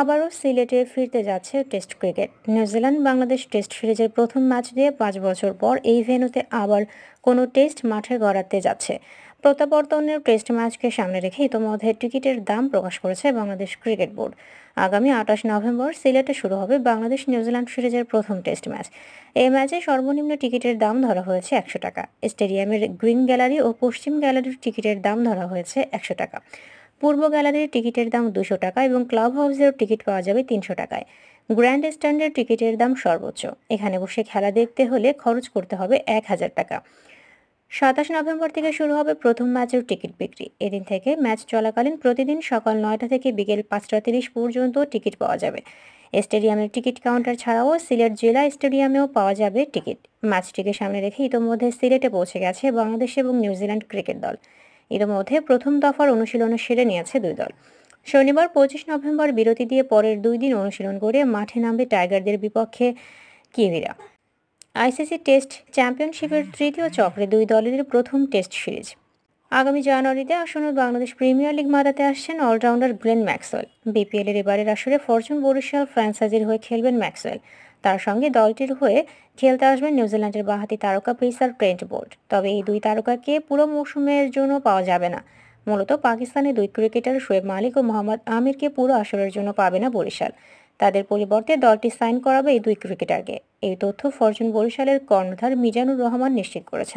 আবারও সিলেটে ফিরতে যাচ্ছে test cricket New Zealand Bangladesh test সিরিজের প্রথম ম্যাচ দিয়ে পাঁচ বছর পর এই ভেন্যুতে আবার কোনো টেস্ট মাঠে গড়াতে যাচ্ছে প্রত্যাবর্তনের টেস্ট ম্যাচকে সামনে রেখে ইতোমধ্যে টিকিটের দাম প্রকাশ করেছে বাংলাদেশ ক্রিকেট বোর্ড আগামী আঠাশ নভেম্বর সিলেটে শুরু হবে বাংলাদেশ নিউজিল্যান্ড সিরিজের প্রথম টেস্ট ম্যাচ এই ম্যাচে সর্বনিম্ন টিকিটের দাম ধরা হয়েছে একশো টাকা স্টেডিয়ামের গ্রিন গ্যালারি ও পশ্চিম গ্যালারির টিকিটের দাম ধরা হয়েছে একশো টাকা পূর্ব গ্যালারির টিকিটের দাম দুশো টাকা এবং ক্লাব হাউসেও টিকিট পাওয়া যাবে তিনশো টাকায় গ্র্যান্ড স্ট্যান্ডের টিকিটের দাম সর্বোচ্চ এখানে বসে খেলা দেখতে হলে খরচ করতে হবে এক হাজার টাকা সাতাশ নভেম্বর থেকে শুরু হবে প্রথম ম্যাচের টিকিট বিক্রি এদিন থেকে ম্যাচ চলাকালীন প্রতিদিন সকাল নয়টা থেকে বিকেল পাঁচটা তিরিশ পর্যন্ত টিকিট পাওয়া যাবে স্টেডিয়ামের টিকিট কাউন্টার ছাড়াও সিলেট জেলা স্টেডিয়ামেও পাওয়া যাবে টিকিট ম্যাচটিকে সামনে রেখে ইতোমধ্যে সিলেটে পৌঁছে গেছে বাংলাদেশ এবং নিউজিল্যান্ড ক্রিকেট দল ইতিমধ্যে প্রথম দফার অনুশীলন সেরে নিয়েছে দুই দল শনিবার পঁচিশ নভেম্বর বিরতি দিয়ে পরের দুই দিন অনুশীলন করে মাঠে নামবে টাইগারদের বিপক্ষে কিভিরা আইসিসি টেস্ট চ্যাম্পিয়নশিপের তৃতীয় চক্রে দুই দলের প্রথম টেস্ট সিরিজ আগামী জানুয়ারিতে আসন্ন বাংলাদেশ প্রিমিয়ার লিগ মারাতে আসছেন অলরাউন্ডার গ্লেন ম্যাক্সওয়েল বিপিএলের এবারের আসরে ফরচুন বরিশাল ফ্রান্সাইজির হয়ে খেলবেন ম্যাক্সওয়েল তার সঙ্গে দলটির হয়ে খেলতে আসবেন নিউজিল্যান্ডের বাহাতি তারকা পেসার ট্রেন্ট বোর্ড তবে এই দুই তারকাকে পুরো মৌসুমের জন্য পাওয়া যাবে না মূলত পাকিস্তানের দুই ক্রিকেটার শোয়েব মালিক ও মোহাম্মদ আমিরকে পুরো আসরের জন্য পাবে না বরিশাল তাদের পরিবর্তে দলটি সাইন করাবে এই দুই ক্রিকেটারকে এই তথ্য ফরচুন বরিশালের কর্ণধার মিজানুর রহমান নিশ্চিত করেছেন